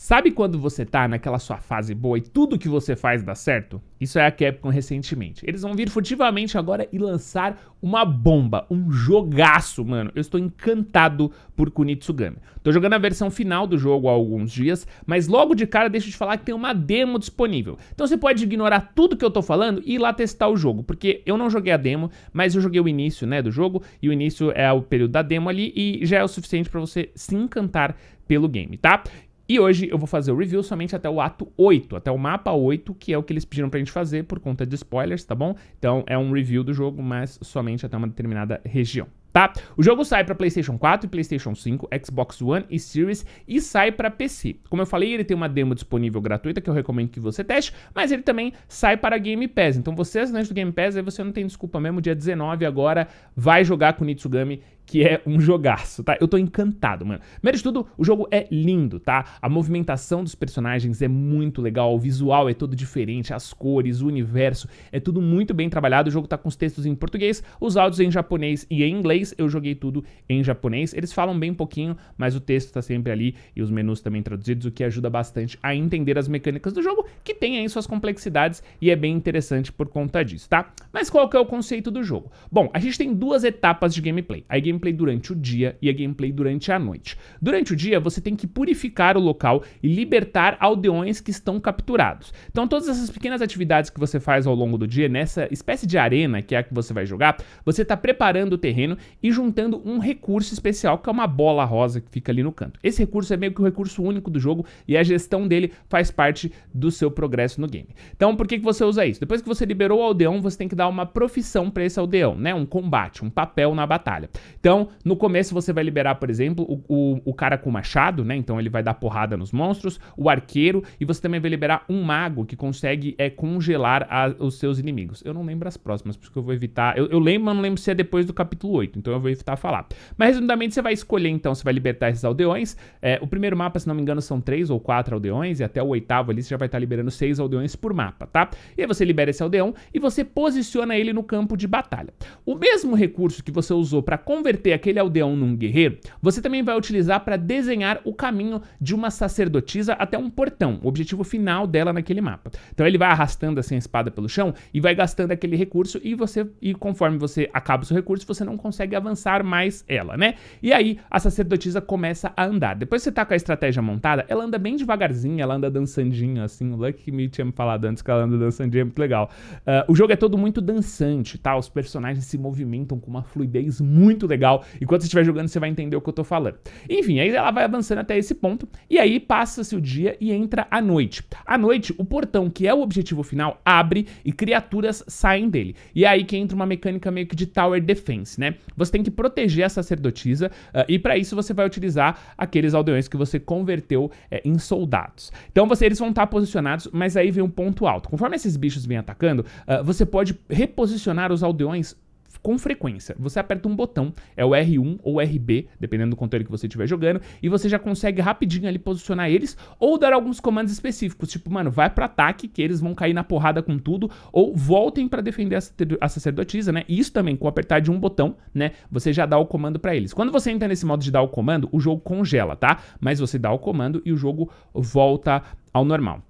Sabe quando você tá naquela sua fase boa e tudo que você faz dá certo? Isso é a Capcom recentemente. Eles vão vir furtivamente agora e lançar uma bomba, um jogaço, mano. Eu estou encantado por Kunitsugami. Tô jogando a versão final do jogo há alguns dias, mas logo de cara deixa eu te falar que tem uma demo disponível. Então você pode ignorar tudo que eu tô falando e ir lá testar o jogo, porque eu não joguei a demo, mas eu joguei o início, né, do jogo, e o início é o período da demo ali e já é o suficiente para você se encantar pelo game, tá? E hoje eu vou fazer o review somente até o ato 8, até o mapa 8, que é o que eles pediram pra gente fazer por conta de spoilers, tá bom? Então é um review do jogo, mas somente até uma determinada região. Tá? O jogo sai para PlayStation 4 e PlayStation 5, Xbox One e Series e sai para PC. Como eu falei, ele tem uma demo disponível gratuita que eu recomendo que você teste, mas ele também sai para Game Pass. Então você é assinante do Game Pass, aí você não tem desculpa mesmo, dia 19 agora vai jogar com Nitsugami que é um jogaço, tá? Eu tô encantado, mano. Primeiro de tudo, o jogo é lindo, tá? A movimentação dos personagens é muito legal, o visual é todo diferente, as cores, o universo, é tudo muito bem trabalhado. O jogo tá com os textos em português, os áudios em japonês e em inglês. Eu joguei tudo em japonês. Eles falam bem pouquinho, mas o texto tá sempre ali e os menus também traduzidos, o que ajuda bastante a entender as mecânicas do jogo, que tem aí suas complexidades e é bem interessante por conta disso, tá? Mas qual que é o conceito do jogo? Bom, a gente tem duas etapas de gameplay. A game gameplay durante o dia e a gameplay durante a noite. Durante o dia, você tem que purificar o local e libertar aldeões que estão capturados. Então, todas essas pequenas atividades que você faz ao longo do dia, nessa espécie de arena que é a que você vai jogar, você está preparando o terreno e juntando um recurso especial, que é uma bola rosa que fica ali no canto. Esse recurso é meio que o recurso único do jogo e a gestão dele faz parte do seu progresso no game. Então, por que, que você usa isso? Depois que você liberou o aldeão, você tem que dar uma profissão para esse aldeão, né? Um combate, um papel na batalha. Então, então, no começo você vai liberar, por exemplo, o, o, o, cara com machado, né? Então ele vai dar porrada nos monstros, o arqueiro, e você também vai liberar um mago que consegue é, congelar a, os seus inimigos. Eu não lembro as próximas, porque eu vou evitar. Eu, eu lembro, mas não lembro se é depois do capítulo 8, então eu vou evitar falar. Mas resumidamente, você vai escolher, então, você vai libertar esses aldeões. É, o primeiro mapa, se não me engano, são três ou quatro aldeões, e até o oitavo ali você já vai estar liberando seis aldeões por mapa, tá? E aí você libera esse aldeão e você posiciona ele no campo de batalha. O mesmo recurso que você usou para converter converter aquele aldeão num guerreiro, você também vai utilizar para desenhar o caminho de uma sacerdotisa até um portão, o objetivo final dela naquele mapa. Então ele vai arrastando assim a espada pelo chão e vai gastando aquele recurso e você e conforme você acaba o seu recurso, você não consegue avançar mais ela, né? E aí a sacerdotisa começa a andar. Depois você tá com a estratégia montada, ela anda bem devagarzinho, ela anda dançandinho assim, o Lucky me tinha me falado antes que ela anda dançandinho, é muito legal. Uh, o jogo é todo muito dançante, tá? Os personagens se movimentam com uma fluidez muito legal legal. quando você estiver jogando, você vai entender o que eu tô falando. Enfim, aí ela vai avançando até esse ponto, e aí passa-se o dia e entra a noite. À noite, o portão, que é o objetivo final, abre e criaturas saem dele. E é aí que entra uma mecânica meio que de tower defense, né? Você tem que proteger a sacerdotisa, uh, e para isso você vai utilizar aqueles aldeões que você converteu é, em soldados. Então você, eles vão estar tá posicionados, mas aí vem um ponto alto. Conforme esses bichos vêm atacando, uh, você pode reposicionar os aldeões com frequência. Você aperta um botão, é o R1 ou RB, dependendo do controle que você estiver jogando, e você já consegue rapidinho ali posicionar eles ou dar alguns comandos específicos, tipo, mano, vai para ataque que eles vão cair na porrada com tudo, ou voltem para defender a sacerdotisa, né? isso também com apertar de um botão, né? Você já dá o comando para eles. Quando você entra nesse modo de dar o comando, o jogo congela, tá? Mas você dá o comando e o jogo volta ao normal.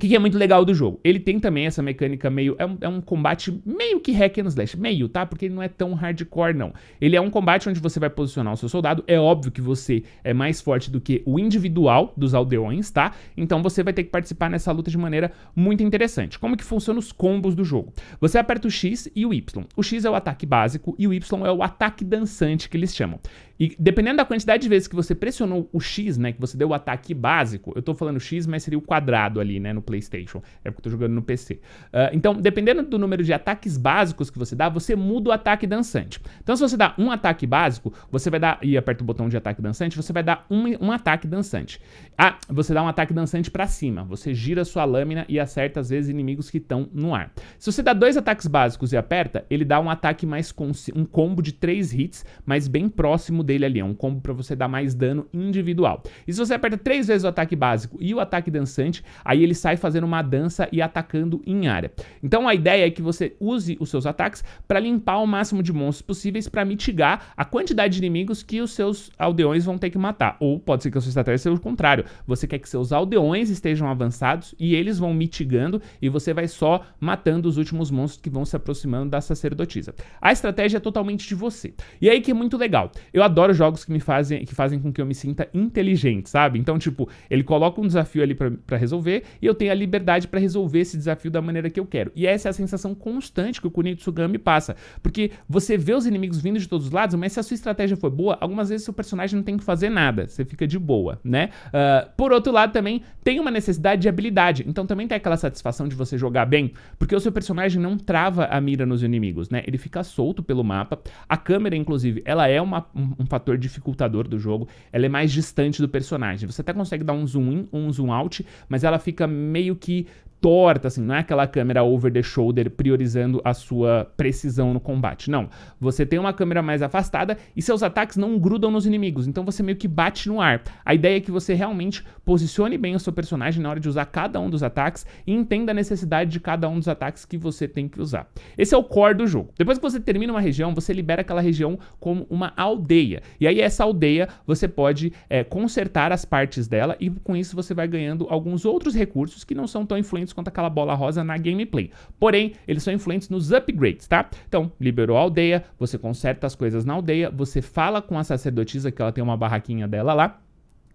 O que, que é muito legal do jogo? Ele tem também essa mecânica meio. É um, é um, combate meio que hack and slash. Meio, tá? Porque ele não é tão hardcore, não. Ele é um combate onde você vai posicionar o seu soldado. É óbvio que você é mais forte do que o individual dos aldeões, tá? Então você vai ter que participar nessa luta de maneira muito interessante. Como que funcionam os combos do jogo? Você aperta o X e o Y. O X é o ataque básico e o Y é o ataque dançante que eles chamam. E dependendo da quantidade de vezes que você pressionou o X, né, que você deu o ataque básico, eu tô falando X, mas seria o quadrado ali, né, no PlayStation. É porque eu tô jogando no PC. Uh, ah, então, dependendo do número de ataques básicos que você dá, você muda o ataque dançante. Então, se você dá um ataque básico, você vai dar. e aperta o botão de ataque dançante, você vai dar um, um ataque dançante. Ah, você dá um ataque dançante para cima. Você gira sua lâmina e acerta, às vezes, inimigos que estão no ar. Se você dá dois ataques básicos e aperta, ele dá um ataque mais. um combo de três hits, mas bem próximo dele ali. É um combo para você dar mais dano individual. E se você aperta três vezes o ataque básico e o ataque dançante, aí ele sai fazendo uma dança e atacando em área. Então a ideia é que você use os seus ataques para limpar o máximo de monstros possíveis para mitigar a quantidade de inimigos que os seus aldeões vão ter que matar. Ou pode ser que a sua estratégia seja o contrário. Você quer que seus aldeões estejam avançados e eles vão mitigando e você vai só matando os últimos monstros que vão se aproximando da sacerdotisa. A estratégia é totalmente de você. E aí que é muito legal. Eu adoro adoro jogos que me fazem que fazem com que eu me sinta inteligente, sabe? Então, tipo, ele coloca um desafio ali para resolver e eu tenho a liberdade para resolver esse desafio da maneira que eu quero. E essa é a sensação constante que o Kunitsugami passa, porque você vê os inimigos vindo de todos os lados, mas se a sua estratégia foi boa, algumas vezes seu personagem não tem que fazer nada, você fica de boa, né? Uh, por outro lado, também tem uma necessidade de habilidade, então também tem aquela satisfação de você jogar bem, porque o seu personagem não trava a mira nos inimigos, né? Ele fica solto pelo mapa, a câmera, inclusive, ela é uma, um fator dificultador do jogo. Ela é mais distante do personagem. Você até consegue dar um zoom in, um zoom out, mas ela fica meio que torta, assim, não é aquela câmera over the shoulder priorizando a sua precisão no combate. Não. Você tem uma câmera mais afastada e seus ataques não grudam nos inimigos, então você meio que bate no ar. A ideia é que você realmente posicione bem o seu personagem na hora de usar cada um dos ataques e entenda a necessidade de cada um dos ataques que você tem que usar. Esse é o core do jogo. Depois que você termina uma região, você libera aquela região como uma aldeia. E aí, essa aldeia você pode é, consertar as partes dela e com isso você vai ganhando alguns outros recursos que não são tão influentes influentes quanto aquela bola rosa na gameplay. Porém, eles são influentes nos upgrades, tá? Então, liberou a aldeia, você conserta as coisas na aldeia, você fala com a sacerdotisa que ela tem uma barraquinha dela lá.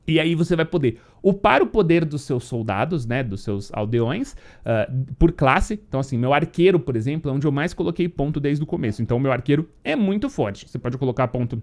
E aí você vai poder upar o poder dos seus soldados, né, dos seus aldeões, uh, por classe. Então, assim, meu arqueiro, por exemplo, é onde eu mais coloquei ponto desde o começo. Então, meu arqueiro é muito forte. Você pode colocar ponto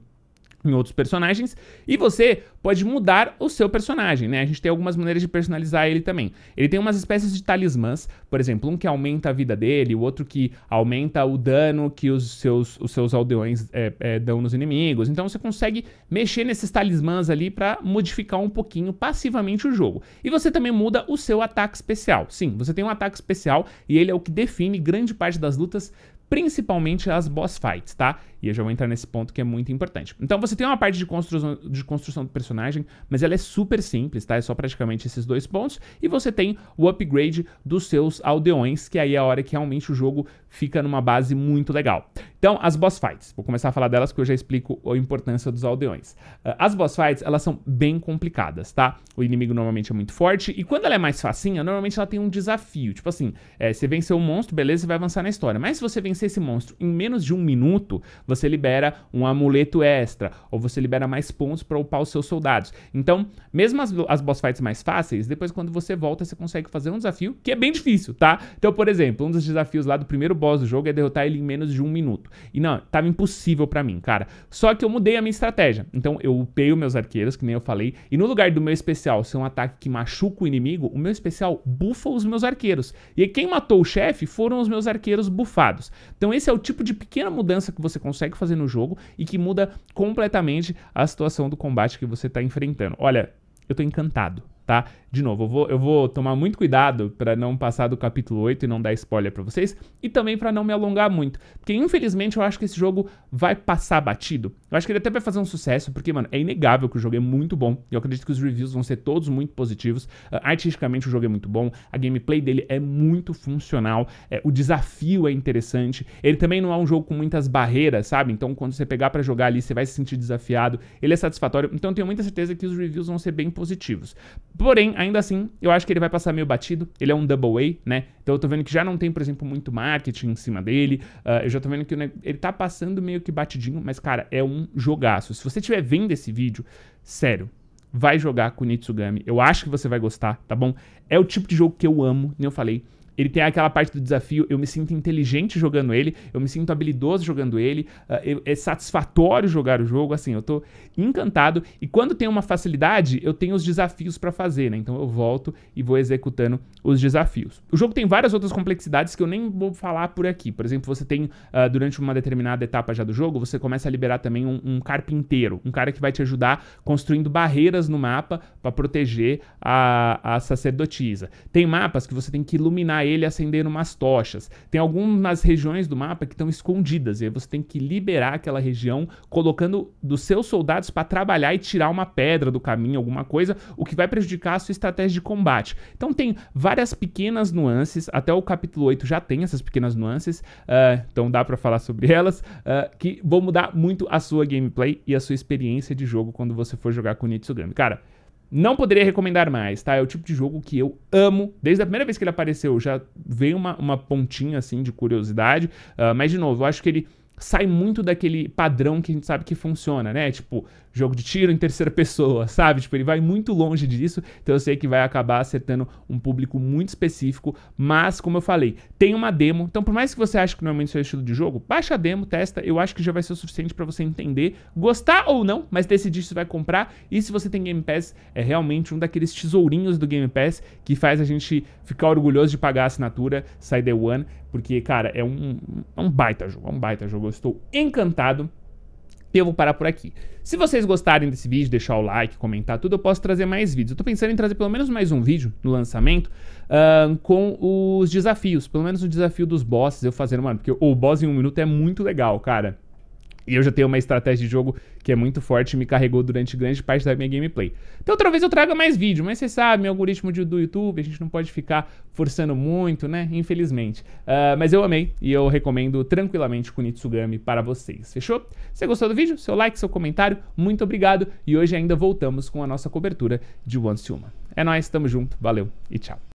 em outros personagens, e você pode mudar o seu personagem, né? A gente tem algumas maneiras de personalizar ele também. Ele tem umas espécies de talismãs, por exemplo, um que aumenta a vida dele, o outro que aumenta o dano que os seus, os seus aldeões é, é, dão nos inimigos. Então você consegue mexer nesses talismãs ali para modificar um pouquinho passivamente o jogo. E você também muda o seu ataque especial. Sim, você tem um ataque especial e ele é o que define grande parte das lutas, principalmente as boss fights, tá? E eu já vou entrar nesse ponto que é muito importante. Então você tem uma parte de construção, de construção do personagem, mas ela é super simples, tá? É só praticamente esses dois pontos. E você tem o upgrade dos seus aldeões, que aí é a hora que realmente o jogo fica numa base muito legal. Então, as boss fights. Vou começar a falar delas, que eu já explico a importância dos aldeões. Ah, as boss fights, elas são bem complicadas, tá? O inimigo normalmente é muito forte, e quando ela é mais facinha, normalmente ela tem um desafio. Tipo assim, é, você venceu um monstro, beleza, você vai avançar na história. Mas se você vencer vencer esse monstro em menos de um minuto, você libera um amuleto extra, ou você libera mais pontos para upar os seus soldados. Então, mesmo as, as boss fights mais fáceis, depois quando você volta, você consegue fazer um desafio que é bem difícil, tá? Então, por exemplo, um dos desafios lá do primeiro boss do jogo é derrotar ele em menos de um minuto. E não, tava impossível para mim, cara. Só que eu mudei a minha estratégia. Então, eu upei os meus arqueiros, que nem eu falei, e no lugar do meu especial ser um ataque que machuca o inimigo, o meu especial bufa os meus arqueiros. E quem matou o chefe foram os meus arqueiros bufados. Então esse é o tipo de pequena mudança que você consegue fazer no jogo e que muda completamente a situação do combate que você está enfrentando. Olha, eu estou encantado tá? De novo, eu vou, eu vou tomar muito cuidado para não passar do capítulo 8 e não dar spoiler para vocês, e também para não me alongar muito, porque infelizmente eu acho que esse jogo vai passar batido. Eu acho que ele até vai fazer um sucesso, porque, mano, é inegável que o jogo é muito bom, e eu acredito que os reviews vão ser todos muito positivos, uh, artisticamente o jogo é muito bom, a gameplay dele é muito funcional, é, o desafio é interessante, ele também não é um jogo com muitas barreiras, sabe? Então quando você pegar para jogar ali, você vai se sentir desafiado, ele é satisfatório, então eu tenho muita certeza que os reviews vão ser bem positivos. Porém, ainda assim, eu acho que ele vai passar meio batido. Ele é um double A, né? Então eu tô vendo que já não tem, por exemplo, muito marketing em cima dele. Uh, eu já tô vendo que ele tá passando meio que batidinho, mas, cara, é um jogaço. Se você estiver vendo esse vídeo, sério, vai jogar com Nitsugami. Eu acho que você vai gostar, tá bom? É o tipo de jogo que eu amo, nem eu falei. Ele tem aquela parte do desafio, eu me sinto inteligente jogando ele, eu me sinto habilidoso jogando ele, ah, é satisfatório jogar o jogo, assim, eu tô encantado. E quando tem uma facilidade, eu tenho os desafios para fazer, né? Então eu volto e vou executando os desafios. O jogo tem várias outras complexidades que eu nem vou falar por aqui. Por exemplo, você tem, uh, durante uma determinada etapa já do jogo, você começa a liberar também um, um carpinteiro, um cara que vai te ajudar construindo barreiras no mapa para proteger a, a sacerdotisa. Tem mapas que você tem que iluminar ele acender umas tochas. Tem algumas regiões do mapa que estão escondidas e aí você tem que liberar aquela região colocando dos seus soldados para trabalhar e tirar uma pedra do caminho, alguma coisa, o que vai prejudicar a sua estratégia de combate. Então tem várias pequenas nuances, até o capítulo 8 já tem essas pequenas nuances, uh, então dá para falar sobre elas, uh, que vão mudar muito a sua gameplay e a sua experiência de jogo quando você for jogar com Nitsugami. Cara, não poderia recomendar mais, tá? É o tipo de jogo que eu amo. Desde a primeira vez que ele apareceu, já veio uma, uma pontinha, assim, de curiosidade. Uh, mas, de novo, eu acho que ele sai muito daquele padrão que a gente sabe que funciona, né? Tipo, jogo de tiro em terceira pessoa, sabe? Tipo, ele vai muito longe disso, então eu sei que vai acabar acertando um público muito específico, mas como eu falei, tem uma demo, então por mais que você ache que não é muito seu estilo de jogo, baixa a demo, testa, eu acho que já vai ser o suficiente para você entender, gostar ou não, mas decidir se vai comprar, e se você tem Game Pass, é realmente um daqueles tesourinhos do Game Pass que faz a gente ficar orgulhoso de pagar a assinatura, sai One, porque, cara, é um, é um baita jogo, é um baita jogo, eu estou encantado eu vou parar por aqui. Se vocês gostarem desse vídeo, deixar o like, comentar tudo, eu posso trazer mais vídeos. Eu tô pensando em trazer pelo menos mais um vídeo no lançamento uh, com os desafios. Pelo menos o desafio dos bosses, eu fazer, mano. Porque o boss em um minuto é muito legal, cara. E eu já tenho uma estratégia de jogo que é muito forte e me carregou durante grande parte da minha gameplay. Então talvez eu traga mais vídeo, mas você sabe, meu algoritmo de, do YouTube, a gente não pode ficar forçando muito, né? Infelizmente. Uh, mas eu amei e eu recomendo tranquilamente Kunitsugami para vocês, fechou? Se gostou do vídeo, seu like, seu comentário, muito obrigado. E hoje ainda voltamos com a nossa cobertura de One Suma É nóis, tamo junto, valeu e tchau.